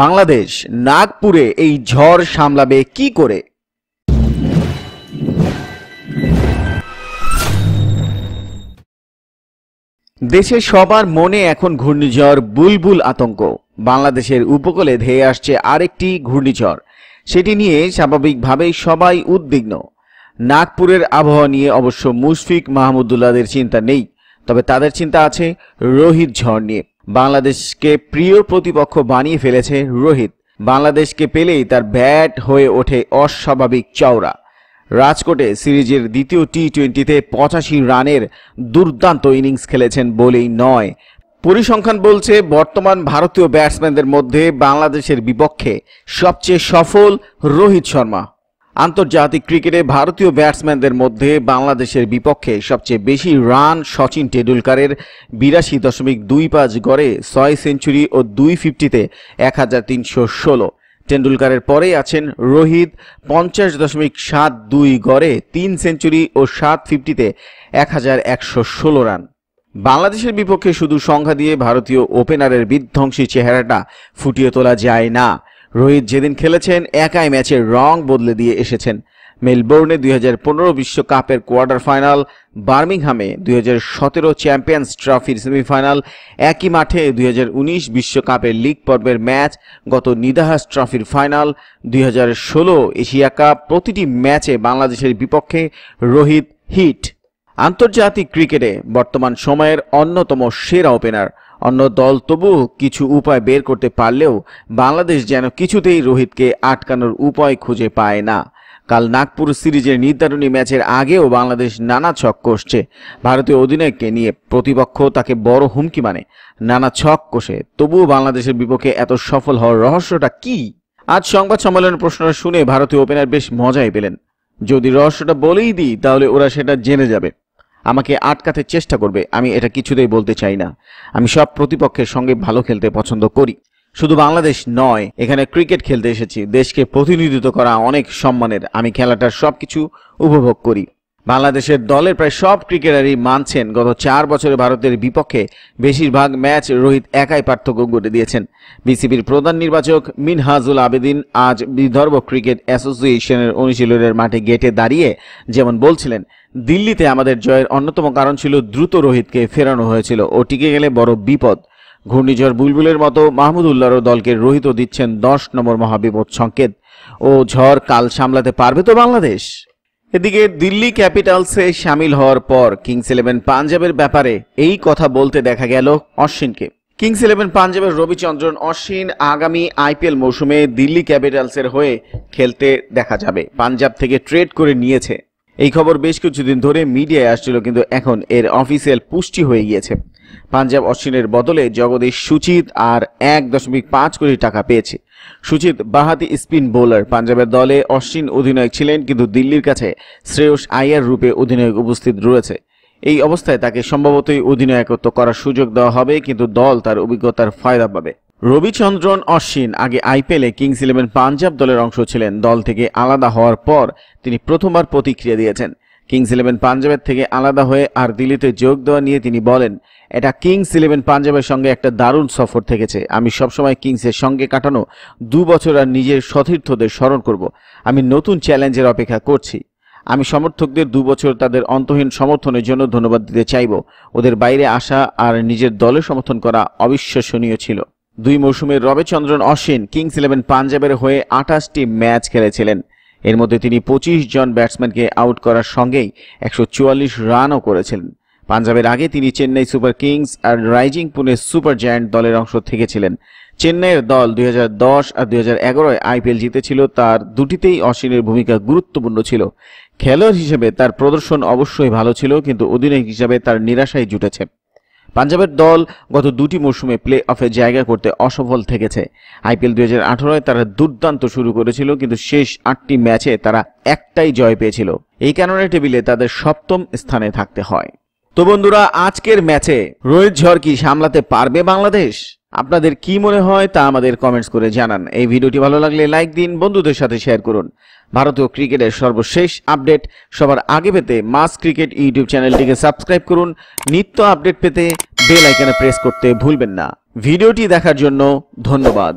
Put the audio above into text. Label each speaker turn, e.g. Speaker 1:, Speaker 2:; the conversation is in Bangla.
Speaker 1: বাংলাদেশ নাগপুরে এই ঝড় সামলাবে কি করে দেশের সবার মনে এখন ঘূর্ণিঝড় বুলবুল আতঙ্ক বাংলাদেশের উপকূলে ধেয়ে আসছে আরেকটি ঘূর্ণিঝড় সেটি নিয়ে স্বাভাবিকভাবেই সবাই উদ্বিগ্ন নাগপুরের আবহাওয়া নিয়ে অবশ্য মুশফিক মাহমুদুল্লাদের চিন্তা নেই তবে তাদের চিন্তা আছে রোহিত ঝড় নিয়ে বাংলাদেশকে প্রিয় প্রতিপক্ষ বানিয়ে ফেলেছে রোহিত বাংলাদেশকে পেলেই তার ব্যাট হয়ে ওঠে অস্বাভাবিক চওড়া রাজকোটে সিরিজের দ্বিতীয় টি টোয়েন্টিতে পঁচাশি রানের দুর্দান্ত ইনিংস খেলেছেন বলেই নয় পরিসংখ্যান বলছে বর্তমান ভারতীয় ব্যাটসম্যানদের মধ্যে বাংলাদেশের বিপক্ষে সবচেয়ে সফল রোহিত শর্মা আন্তর্জাতিক ক্রিকেটে ভারতীয় ব্যাটসম্যানদের মধ্যে বাংলাদেশের বিপক্ষে সবচেয়ে বেশি রান সচিন টেন্ডুলকারের বিরাশি দশমিক দুই পাঁচ গড়ে ছয় সেঞ্চুরি ও দুই ফিফটিতে এক হাজার তিনশো ষোলো টেন্ডুলকারের পরে আছেন রোহিত পঞ্চাশ দশমিক সাত দুই গড়ে তিন সেঞ্চুরি ও সাত ফিফটিতে এক হাজার একশো ষোলো রান বাংলাদেশের বিপক্ষে শুধু সংখ্যা দিয়ে ভারতীয় ওপেনারের বিধ্বংসী চেহারাটা ফুটিয়ে তোলা যায় না রোহিত যেদিন খেলেছেন একাই ম্যাচের রং বদলে দিয়ে এসেছেন মেলবোর্নে দুই হাজার পনেরো বিশ্বকাপের কোয়ার্টার ফাইনাল বার্মিংহামে দুই হাজার সতেরো চ্যাম্পিয়ন্স ট্রফির সেমিফাইনাল একই মাঠে দুই হাজার উনিশ বিশ্বকাপের লিগ পর্বের ম্যাচ গত নিদাহাস ট্রফির ফাইনাল দুই হাজার ষোলো এশিয়া কাপ প্রতিটি ম্যাচে বাংলাদেশের বিপক্ষে রোহিত হিট আন্তর্জাতিক ক্রিকেটে বর্তমান সময়ের অন্যতম সেরা ওপেনার অন্য দল তবু কিছু উপায় বের করতে পারলেও বাংলাদেশ যেন কিছুতেই রোহিতকে আটকানোর উপায় খুঁজে পায় না কাল নাগপুর সিরিজের নির্ধারণী ম্যাচের আগেও বাংলাদেশ নানা ছক কষছে ভারতীয় অধিনায়ককে নিয়ে প্রতিপক্ষ তাকে বড় হুমকি মানে নানা ছক কষে তবুও বাংলাদেশের বিপক্ষে এত সফল হওয়ার রহস্যটা কি আজ সংবাদ সম্মেলনের প্রশ্ন শুনে ভারতীয় ওপেনার বেশ মজাই পেলেন যদি রহস্যটা বলেই দিই তাহলে ওরা সেটা জেনে যাবে আমাকে আটকাতে চেষ্টা করবে আমি এটা কিছুতেই বলতে চাই না আমি সব প্রতিপক্ষের সঙ্গে ভালো খেলতে পছন্দ করি শুধু বাংলাদেশ নয় এখানে ক্রিকেট খেলতে এসেছি দেশকে প্রতিনিধিত্ব করা অনেক সম্মানের আমি খেলাটার সব কিছু উপভোগ করি বাংলাদেশের দলের প্রায় সব ক্রিকেটারই মানছেন গত চার বছরে ভারতের বিপক্ষে বেশিরভাগ ম্যাচ রোহিত একাই পার্থক্য গড়ে দিয়েছেন বিসিবির প্রধান নির্বাচক মিনহাজুল আবেদিন আজ বিদর্ভ ক্রিকেট অ্যাসোসিয়েশনের অনুশীলনের মাঠে গেটে দাঁড়িয়ে যেমন বলছিলেন দিল্লিতে আমাদের জয়ের অন্যতম কারণ ছিল দ্রুত রোহিতকে ফেরানো হয়েছিল ও টিকে গেলে বড় বিপদ ঘূর্ণিঝড় বুলবুলের মতো মাহমুদুল্লাহর দলকে রোহিত দিচ্ছেন দশ নম্বর মহাবিপদ সংকেত ও ঝড় কাল সামলাতে পারবে তো বাংলাদেশ এদিকে দিল্লি ক্যাপিটালসে সামিল হওয়ার পর কিংস ইলেভেন পাঞ্জাবের ব্যাপারে এই কথা বলতে দেখা গেল অশ্বিনকে কিংস ইলেভেন পাঞ্জাবের রবিচন্দ্রন অশ্বিন আগামী আইপিএল মৌসুমে দিল্লি ক্যাপিটালসের হয়ে খেলতে দেখা যাবে পাঞ্জাব থেকে ট্রেড করে নিয়েছে এই খবর বেশ কিছুদিন ধরে মিডিয়ায় আসছিল কিন্তু এখন এর অফিসিয়াল পুষ্টি হয়ে গিয়েছে পাঞ্জাব অশ্বিনের বদলে জগদীশ সুচিত আর এক দশমিক পাঁচ কোটি টাকা পেয়েছে সুচিত বাহাতি স্পিন বোলার পাঞ্জাবের দলে অশ্বিন অধিনায়ক ছিলেন কিন্তু দিল্লির কাছে শ্রেয়স আয়ার রূপে অধিনায়ক উপস্থিত রয়েছে এই অবস্থায় তাকে সম্ভবতই অধিনায়কত্ব করার সুযোগ দেওয়া হবে কিন্তু দল তার অভিজ্ঞতার ফায়দা পাবে রবিচন্দ্রন অশ্বিন আগে আইপিএলে কিংস ইলেভেন পাঞ্জাব দলের অংশ ছিলেন দল থেকে আলাদা হওয়ার পর তিনি প্রথমবার প্রতিক্রিয়া দিয়েছেন কিংস ইলেভেন পাঞ্জাবের থেকে আলাদা হয়ে আর দিল্লিতে যোগ দেওয়া নিয়ে তিনি বলেন এটা কিংস ইলেভেন পাঞ্জাবের সঙ্গে একটা দারুণ সফর থেকেছে আমি সবসময় কিংসের সঙ্গে কাটানো দু বছর আর নিজের সতীর্থদের স্মরণ করব আমি নতুন চ্যালেঞ্জের অপেক্ষা করছি আমি সমর্থকদের দু বছর তাদের অন্তহীন সমর্থনের জন্য ধন্যবাদ দিতে চাইব ওদের বাইরে আসা আর নিজের দলে সমর্থন করা অবিশ্বসনীয় ছিল দুই মৌসুমে রবিচন্দ্রন অশ্বিন কিংস ইলেভেন পাঞ্জাবের হয়ে আঠাশটি ম্যাচ খেলেছিলেন এর মধ্যে তিনি পঁচিশ জন ব্যাটসম্যানকে আউট করার সঙ্গেই একশো রানও করেছিলেন পাঞ্জাবের আগে তিনি চেন্নাই সুপার কিংস আর রাইজিং পুনে সুপার জায়ান্ট দলের অংশ থেকেছিলেন চেন্নাইয়ের দল দুই আর দুই হাজার আইপিএল জিতেছিল তার দুটিতেই অশ্বিনের ভূমিকা গুরুত্বপূর্ণ ছিল খেলোয়াড় হিসেবে তার প্রদর্শন অবশ্যই ভালো ছিল কিন্তু অধিনায়ক হিসেবে তার নিরাশাই জুটেছে পাঞ্জাবের দল গত দুটি মৌসুমে প্লে অফে জায়গা করতে অসফল থেকেছে আইপিএল দুই হাজার আঠারোয় তারা দুর্দান্ত শুরু করেছিল কিন্তু শেষ আটটি ম্যাচে তারা একটাই জয় পেয়েছিল এই কারণে টেবিলে তাদের সপ্তম স্থানে থাকতে হয় তো বন্ধুরা আজকের ম্যাচে রোহিত ঝড় কি সামলাতে পারবে বাংলাদেশ আপনাদের কি মনে হয় তা আমাদের কমেন্টস করে জানান এই ভিডিওটি ভালো লাগলে লাইক দিন বন্ধুদের সাথে শেয়ার করুন ভারতীয় ক্রিকেটের সর্বশেষ আপডেট সবার আগে পেতে মাস ক্রিকেট ইউটিউব চ্যানেলটিকে সাবস্ক্রাইব করুন নিত্য আপডেট পেতে বেল আইকনে প্রেস করতে ভুলবেন না ভিডিওটি দেখার জন্য ধন্যবাদ